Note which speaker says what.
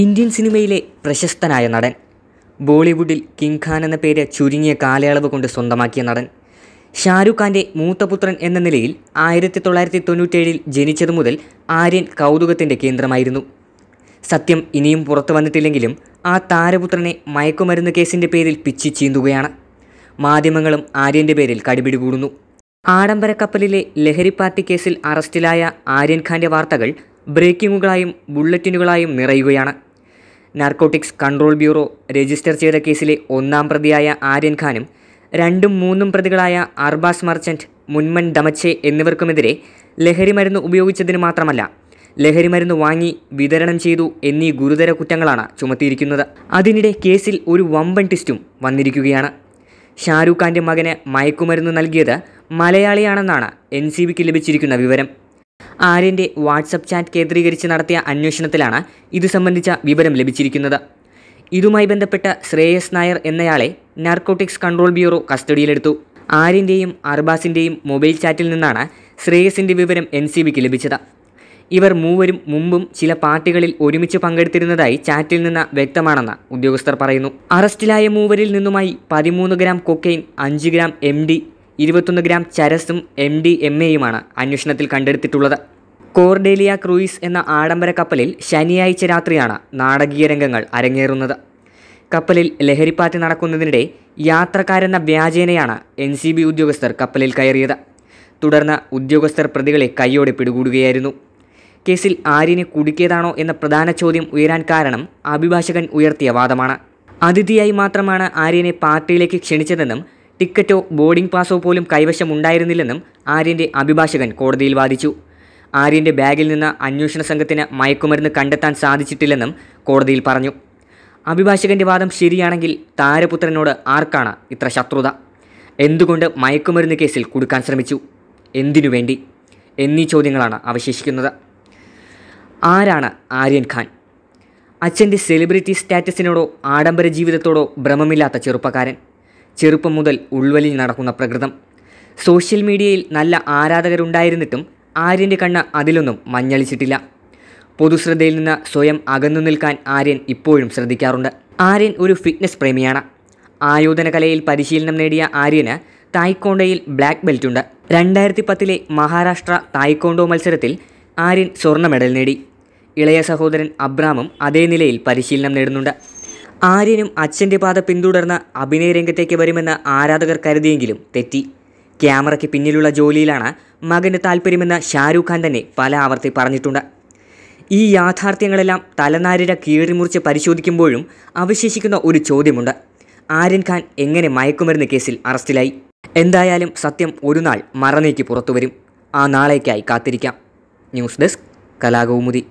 Speaker 1: Indian സിനിമയിലെ പ്രശസ്തനായ നടൻ ബോളിവുഡിൽ കിങ് ഖാൻ എന്ന പേര് ചുരുങ്ങിയ കാലയളവ് കൊണ്ട് സ്വന്തമാക്കിയ നടൻ ഷാരൂഖ് ഖാൻ്റെ മൂത്തപുത്രൻ എന്ന നിലയിൽ ആയിരത്തി തൊള്ളായിരത്തി തൊണ്ണൂറ്റേഴിൽ ജനിച്ചതു മുതൽ ആര്യൻ കൗതുകത്തിൻ്റെ കേന്ദ്രമായിരുന്നു സത്യം ഇനിയും പുറത്തു വന്നിട്ടില്ലെങ്കിലും ആ താരപുത്രനെ മയക്കുമരുന്ന് കേസിൻ്റെ പേരിൽ പിച്ചി ചീന്തുകയാണ് മാധ്യമങ്ങളും ആര്യൻ്റെ പേരിൽ കടിപിടി കൂടുന്നു ആഡംബര കപ്പലിലെ ലഹരി പാർട്ടി കേസിൽ അറസ്റ്റിലായ ആര്യൻ വാർത്തകൾ ബ്രേക്കിങ്ങുകളായും ബുള്ളറ്റിനുകളായും നിറയുകയാണ് നാർക്കോട്ടിക്സ് കൺട്രോൾ ബ്യൂറോ രജിസ്റ്റർ ചെയ്ത കേസിലെ ഒന്നാം പ്രതിയായ ആര്യൻ ഖാനും രണ്ടും മൂന്നും പ്രതികളായ അർബാസ് മർച്ചൻറ്റ് മുൻമൻ ദമച്ചെ എന്നിവർക്കുമെതിരെ ലഹരിമരുന്ന് ഉപയോഗിച്ചതിന് മാത്രമല്ല ലഹരിമരുന്ന് വാങ്ങി വിതരണം ചെയ്തു എന്നീ ഗുരുതര കുറ്റങ്ങളാണ് ചുമത്തിയിരിക്കുന്നത് അതിനിടെ കേസിൽ ഒരു വമ്പൻ ട്വിസ്റ്റും വന്നിരിക്കുകയാണ് ഷാരൂഖ് ഖാൻ്റെ മകന് മയക്കുമരുന്ന് നൽകിയത് മലയാളിയാണെന്നാണ് എൻ സി ബിക്ക് ലഭിച്ചിരിക്കുന്ന വിവരം ആര്യൻ്റെ വാട്സപ്പ് ചാറ്റ് കേന്ദ്രീകരിച്ച് നടത്തിയ അന്വേഷണത്തിലാണ് ഇതു സംബന്ധിച്ച വിവരം ലഭിച്ചിരിക്കുന്നത് ഇതുമായി ബന്ധപ്പെട്ട ശ്രേയസ് നായർ എന്നയാളെ നാർക്കോട്ടിക്സ് കൺട്രോൾ ബ്യൂറോ കസ്റ്റഡിയിലെടുത്തു ആര്യൻ്റെയും അർബാസിൻ്റെയും മൊബൈൽ ചാറ്റിൽ നിന്നാണ് ശ്രേയസിൻ്റെ വിവരം എൻ സി ബിക്ക് ലഭിച്ചത് ഇവർ മൂവരും മുമ്പും ചില പാർട്ടികളിൽ ഒരുമിച്ച് പങ്കെടുത്തിരുന്നതായി ചാറ്റിൽ നിന്ന് വ്യക്തമാണെന്ന് ഉദ്യോഗസ്ഥർ പറയുന്നു അറസ്റ്റിലായ മൂവരിൽ നിന്നുമായി പതിമൂന്ന് ഗ്രാം കൊക്കെയിൻ അഞ്ച് ഗ്രാം എം ഇരുപത്തൊന്ന് ഗ്രാം ചരസും എം ഡി എം എയുമാണ് അന്വേഷണത്തിൽ കണ്ടെടുത്തിട്ടുള്ളത് കോർഡേലിയ ക്രൂയിസ് എന്ന ആഡംബര കപ്പലിൽ ശനിയാഴ്ച രാത്രിയാണ് നാടകീയ രംഗങ്ങൾ അരങ്ങേറുന്നത് കപ്പലിൽ ലഹരിപ്പാറ്റ് നടക്കുന്നതിനിടെ യാത്രക്കാരെന്ന വ്യാജേനയാണ് എൻ സി ബി ഉദ്യോഗസ്ഥർ കപ്പലിൽ കയറിയത് തുടർന്ന് ഉദ്യോഗസ്ഥർ പ്രതികളെ കൈയോടെ പിടികൂടുകയായിരുന്നു കേസിൽ ആര്യനെ കുടുക്കിയതാണോ എന്ന പ്രധാന ചോദ്യം ഉയരാൻ കാരണം അഭിഭാഷകൻ ഉയർത്തിയ വാദമാണ് അതിഥിയായി മാത്രമാണ് ആര്യനെ പാർട്ടിയിലേക്ക് ക്ഷണിച്ചതെന്നും ടിക്കറ്റോ ബോർഡിംഗ് പാസോ പോലും കൈവശം ഉണ്ടായിരുന്നില്ലെന്നും ആര്യൻ്റെ അഭിഭാഷകൻ കോടതിയിൽ വാദിച്ചു ആര്യൻ്റെ ബാഗിൽ നിന്ന് അന്വേഷണ സംഘത്തിന് മയക്കുമരുന്ന് കണ്ടെത്താൻ സാധിച്ചിട്ടില്ലെന്നും കോടതിയിൽ പറഞ്ഞു അഭിഭാഷകൻ്റെ വാദം ശരിയാണെങ്കിൽ താരപുത്രനോട് ആർക്കാണ് ഇത്ര ശത്രുത എന്തുകൊണ്ട് മയക്കുമരുന്ന് കേസിൽ കുടുക്കാൻ ശ്രമിച്ചു എന്തിനു വേണ്ടി എന്നീ ചോദ്യങ്ങളാണ് അവശേഷിക്കുന്നത് ആരാണ് ആര്യൻ ഖാൻ അച്ഛൻ്റെ സെലിബ്രിറ്റി സ്റ്റാറ്റസിനോടോ ആഡംബര ജീവിതത്തോടോ ഭ്രമമില്ലാത്ത ചെറുപ്പക്കാരൻ ചെറുപ്പം മുതൽ ഉൾവലിൽ നടക്കുന്ന പ്രകൃതം സോഷ്യൽ മീഡിയയിൽ നല്ല ആരാധകരുണ്ടായിരുന്നിട്ടും ആര്യൻ്റെ കണ്ണ് അതിലൊന്നും മഞ്ഞളിച്ചിട്ടില്ല പൊതുശ്രദ്ധയിൽ നിന്ന് സ്വയം അകന്നു നിൽക്കാൻ ആര്യൻ ഇപ്പോഴും ശ്രദ്ധിക്കാറുണ്ട് ആര്യൻ ഒരു ഫിറ്റ്നസ് പ്രേമിയാണ് ആയോധന കലയിൽ പരിശീലനം നേടിയ ആര്യന് തായ്ക്കോണ്ടയിൽ ബ്ലാക്ക് ബെൽറ്റ് ഉണ്ട് രണ്ടായിരത്തി പത്തിലെ മഹാരാഷ്ട്ര തായ്ക്കോണ്ടോ മത്സരത്തിൽ ആര്യൻ സ്വർണ്ണ മെഡൽ നേടി ഇളയ സഹോദരൻ അബ്രാമും അതേ നിലയിൽ പരിശീലനം നേടുന്നുണ്ട് ആര്യനും അച്ഛൻ്റെ പാത പിന്തുടർന്ന അഭിനയ രംഗത്തേക്ക് വരുമെന്ന് ആരാധകർ കരുതിയെങ്കിലും തെറ്റി ക്യാമറയ്ക്ക് പിന്നിലുള്ള ജോലിയിലാണ് മകന് താല്പര്യമെന്ന് ഷാരൂഖ് ഖാൻ തന്നെ പല ആവർത്തി പറഞ്ഞിട്ടുണ്ട് ഈ യാഥാർത്ഥ്യങ്ങളെല്ലാം തലനാരിര കീറിമുറിച്ച് പരിശോധിക്കുമ്പോഴും അവശേഷിക്കുന്ന ഒരു ചോദ്യമുണ്ട് ആര്യൻ ഖാൻ എങ്ങനെ മയക്കുമരുന്ന് കേസിൽ അറസ്റ്റിലായി എന്തായാലും സത്യം ഒരു നാൾ മറനീക്കി പുറത്തുവരും ആ നാളേക്കായി കാത്തിരിക്കാം ന്യൂസ് ഡെസ്ക് കലാകൗമുദി